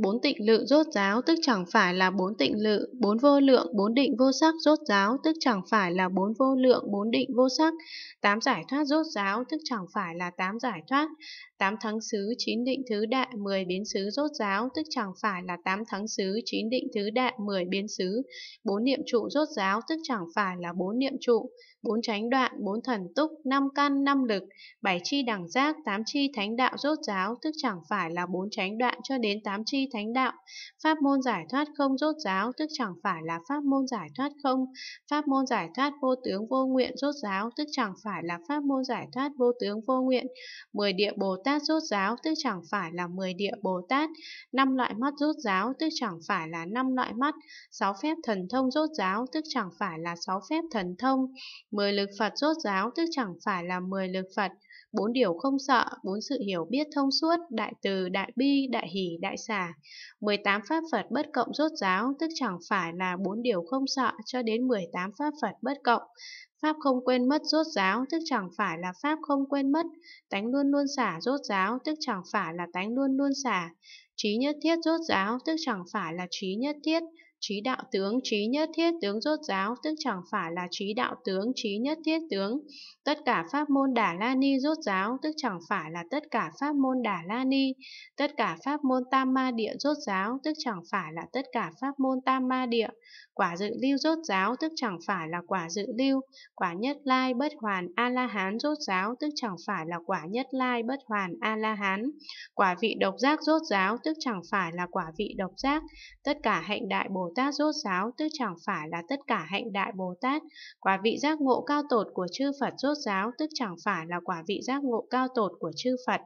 bốn tịnh lự rốt ráo tức chẳng phải là bốn tịnh lự, bốn vô lượng, bốn định vô sắc rốt ráo tức chẳng phải là bốn vô lượng, bốn định vô sắc, tám giải thoát rốt ráo tức chẳng phải là tám giải thoát, tám thắng xứ, chín định thứ đại, mười biến xứ rốt ráo tức chẳng phải là tám thắng xứ, chín định thứ đại, mười biến xứ, bốn niệm trụ rốt ráo tức chẳng phải là bốn niệm trụ, bốn chánh đoạn, bốn thần túc, năm căn, năm lực, bảy chi đẳng giác, tám chi thánh đạo rốt ráo tức chẳng phải là bốn chánh đoạn cho đến tám chi thánh đạo. Pháp môn giải thoát không rốt giáo tức chẳng phải là pháp môn giải thoát không. Pháp môn giải thoát vô tướng vô nguyện rốt giáo tức chẳng phải là pháp môn giải thoát vô tướng vô nguyện. Mười địa Bồ Tát rốt giáo tức chẳng phải là mười địa Bồ Tát. Năm loại mắt rốt giáo tức chẳng phải là năm loại mắt. Sáu phép thần thông rốt giáo tức chẳng phải là sáu phép thần thông. Mười lực Phật rốt giáo tức chẳng phải là mười lực Phật bốn điều không sợ, bốn sự hiểu biết thông suốt, đại từ, đại bi, đại hỷ, đại xả, 18 pháp Phật bất cộng rốt giáo tức chẳng phải là bốn điều không sợ cho đến 18 pháp Phật bất cộng. Pháp không quên mất rốt giáo tức chẳng phải là pháp không quên mất, tánh luôn luôn xả rốt giáo tức chẳng phải là tánh luôn luôn xả, trí nhất thiết rốt giáo tức chẳng phải là trí nhất thiết, Trí đạo tướng, trí nhất thiết tướng rốt giáo, tức chẳng phải là trí đạo tướng, trí nhất thiết tướng. Tất cả pháp môn Đà La Ni rốt giáo, tức chẳng phải là tất cả pháp môn Đà La Ni. Tất cả pháp môn Tam Ma Địa rốt giáo, tức chẳng phải là tất cả pháp môn Tam Ma Địa. Quả dự lưu rốt giáo, tức chẳng phải là quả dự lưu. Quả nhất lai bất hoàn A-la-hán rốt giáo, tức chẳng phải là quả nhất lai bất hoàn A-la-hán. Quả vị độc giác rốt giáo, tức chẳng phải là quả vị độc giác. Tất cả hạnh đại bồ Bồ Tát rốt giáo tức chẳng phải là tất cả hạnh đại Bồ Tát, quả vị giác ngộ cao tột của chư Phật rốt giáo tức chẳng phải là quả vị giác ngộ cao tột của chư Phật.